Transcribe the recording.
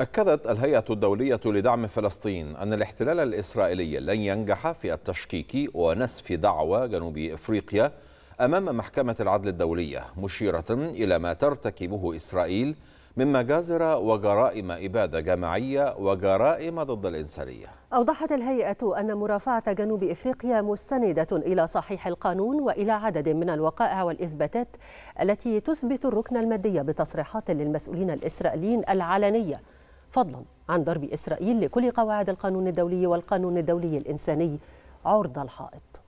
أكدت الهيئة الدولية لدعم فلسطين أن الاحتلال الإسرائيلي لن ينجح في التشكيك ونسف دعوى جنوب إفريقيا أمام محكمة العدل الدولية مشيرة إلى ما ترتكبه إسرائيل من مجازر وجرائم إبادة جماعية وجرائم ضد الإنسانية أوضحت الهيئة أن مرافعة جنوب إفريقيا مستندة إلى صحيح القانون وإلى عدد من الوقائع والإثباتات التي تثبت الركن المادي بتصريحات للمسؤولين الإسرائيليين العلنية فضلا عن ضرب إسرائيل لكل قواعد القانون الدولي والقانون الدولي الإنساني عرض الحائط